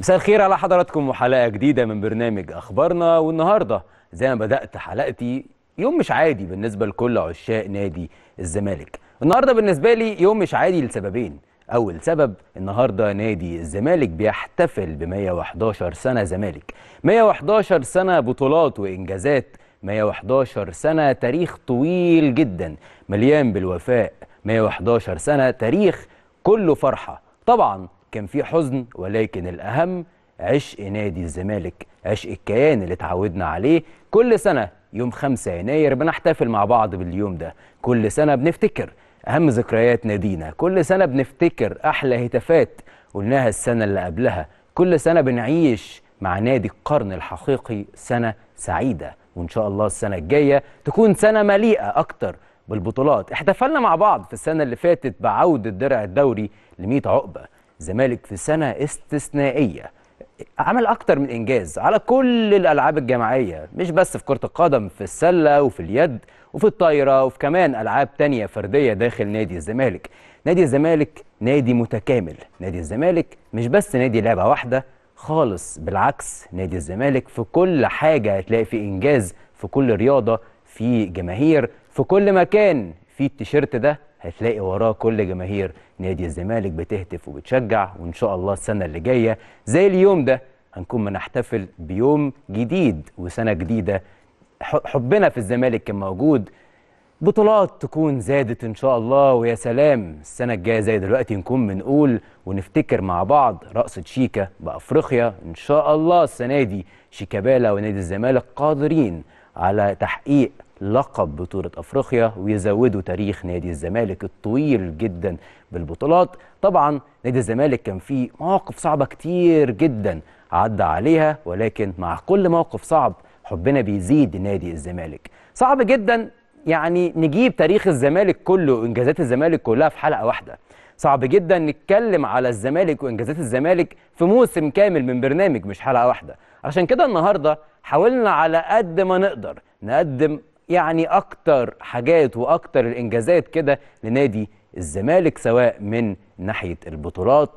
مساء الخير على حضراتكم وحلقه جديده من برنامج اخبارنا والنهارده زي ما بدات حلقتي يوم مش عادي بالنسبه لكل عشاق نادي الزمالك النهارده بالنسبه لي يوم مش عادي لسببين اول سبب النهارده نادي الزمالك بيحتفل ب 111 سنه زمالك 111 سنه بطولات وانجازات 111 سنه تاريخ طويل جدا مليان بالوفاء 111 سنه تاريخ كله فرحه طبعا كان في حزن ولكن الأهم عشق نادي الزمالك عشق الكيان اللي اتعودنا عليه كل سنة يوم 5 يناير بنحتفل مع بعض باليوم ده كل سنة بنفتكر أهم ذكريات نادينا كل سنة بنفتكر أحلى هتافات قلناها السنة اللي قبلها كل سنة بنعيش مع نادي القرن الحقيقي سنة سعيدة وإن شاء الله السنة الجاية تكون سنة مليئة أكتر بالبطولات احتفلنا مع بعض في السنة اللي فاتت بعودة درع الدوري ل 100 عقبة الزمالك في سنه استثنائيه عمل اكتر من انجاز على كل الالعاب الجماعيه مش بس في كره القدم في السله وفي اليد وفي الطايره وفي كمان العاب تانية فرديه داخل نادي الزمالك نادي الزمالك نادي متكامل نادي الزمالك مش بس نادي لعبه واحده خالص بالعكس نادي الزمالك في كل حاجه هتلاقي فيه انجاز في كل رياضه في جماهير في كل مكان في التيشيرت ده هتلاقي وراه كل جماهير نادي الزمالك بتهتف وبتشجع وان شاء الله السنه اللي جايه زي اليوم ده هنكون بنحتفل بيوم جديد وسنه جديده حبنا في الزمالك كان موجود بطولات تكون زادت ان شاء الله ويا سلام السنه الجايه زي دلوقتي نكون بنقول ونفتكر مع بعض رقصه شيكا بافريقيا ان شاء الله السنه دي شيكابالا ونادي الزمالك قادرين على تحقيق لقب بطولة أفريقيا ويزودوا تاريخ نادي الزمالك الطويل جدا بالبطولات طبعا نادي الزمالك كان فيه مواقف صعبة كتير جدا عدى عليها ولكن مع كل موقف صعب حبنا بيزيد لنادي الزمالك صعب جدا يعني نجيب تاريخ الزمالك كله وإنجازات الزمالك كلها في حلقة واحدة صعب جدا نتكلم على الزمالك وإنجازات الزمالك في موسم كامل من برنامج مش حلقة واحدة عشان كده النهاردة حاولنا على قد ما نقدر نقدم يعني اكتر حاجات واكتر الانجازات كده لنادي الزمالك سواء من ناحيه البطولات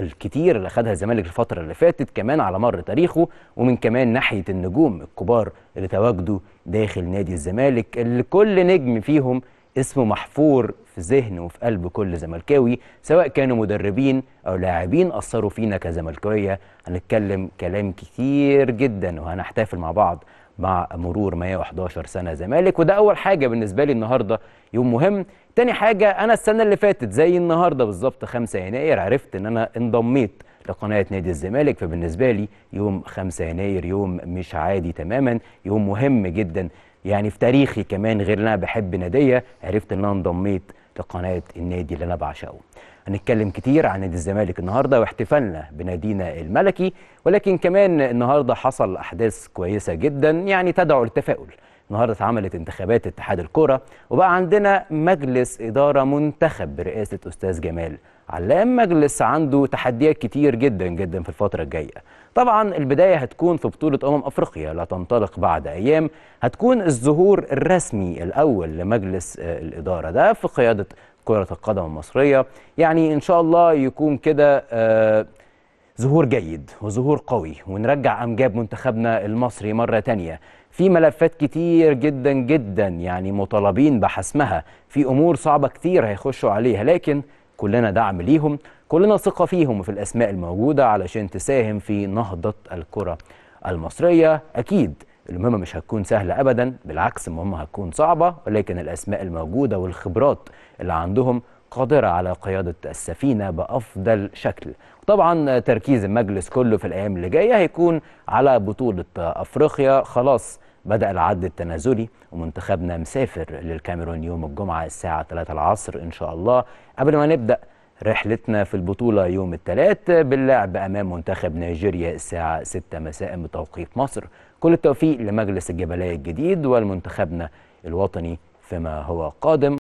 الكتير اللي خدها الزمالك الفتره اللي فاتت كمان على مر تاريخه ومن كمان ناحيه النجوم الكبار اللي تواجدوا داخل نادي الزمالك اللي كل نجم فيهم اسمه محفور في ذهن وفي قلب كل زملكاوي سواء كانوا مدربين او لاعبين اثروا فينا كزملكاويه هنتكلم كلام كتير جدا وهنحتفل مع بعض مع مرور 111 سنه زمالك وده اول حاجه بالنسبه لي النهارده يوم مهم تاني حاجه انا السنه اللي فاتت زي النهارده بالظبط 5 يناير عرفت ان انا انضميت لقناة نادي الزمالك فبالنسبة لي يوم 5 يناير يوم مش عادي تماما يوم مهم جدا يعني في تاريخي كمان غير انا بحب ناديه عرفت ان انا انضميت لقناه النادي اللي انا بعشقه. هنتكلم كتير عن نادي الزمالك النهارده واحتفالنا بنادينا الملكي ولكن كمان النهارده حصل احداث كويسه جدا يعني تدعو للتفاؤل. النهارده اتعملت انتخابات اتحاد الكوره وبقى عندنا مجلس اداره منتخب برئاسه استاذ جمال علام مجلس عنده تحديات كتير جدا جدا في الفتره الجايه طبعا البدايه هتكون في بطوله امم افريقيا لا تنطلق بعد ايام هتكون الظهور الرسمي الاول لمجلس آه، الاداره ده في قياده كره القدم المصريه يعني ان شاء الله يكون كده آه ظهور جيد وظهور قوي ونرجع أمجاد منتخبنا المصري مرة تانية في ملفات كتير جدا جدا يعني مطالبين بحسمها في أمور صعبة كتير هيخشوا عليها لكن كلنا دعم ليهم كلنا ثقة فيهم وفي الأسماء الموجودة علشان تساهم في نهضة الكرة المصرية أكيد المهمة مش هتكون سهلة أبدا بالعكس المهمة هتكون صعبة ولكن الأسماء الموجودة والخبرات اللي عندهم قادرة على قيادة السفينة بأفضل شكل طبعا تركيز المجلس كله في الأيام اللي جاية هيكون على بطولة أفريقيا خلاص بدأ العد التنازلي ومنتخبنا مسافر للكاميرون يوم الجمعة الساعة 3 العصر إن شاء الله قبل ما نبدأ رحلتنا في البطولة يوم الثلاث باللعب أمام منتخب نيجيريا الساعة 6 مساء بتوقيت مصر كل التوفيق لمجلس الجبلية الجديد والمنتخبنا الوطني فيما هو قادم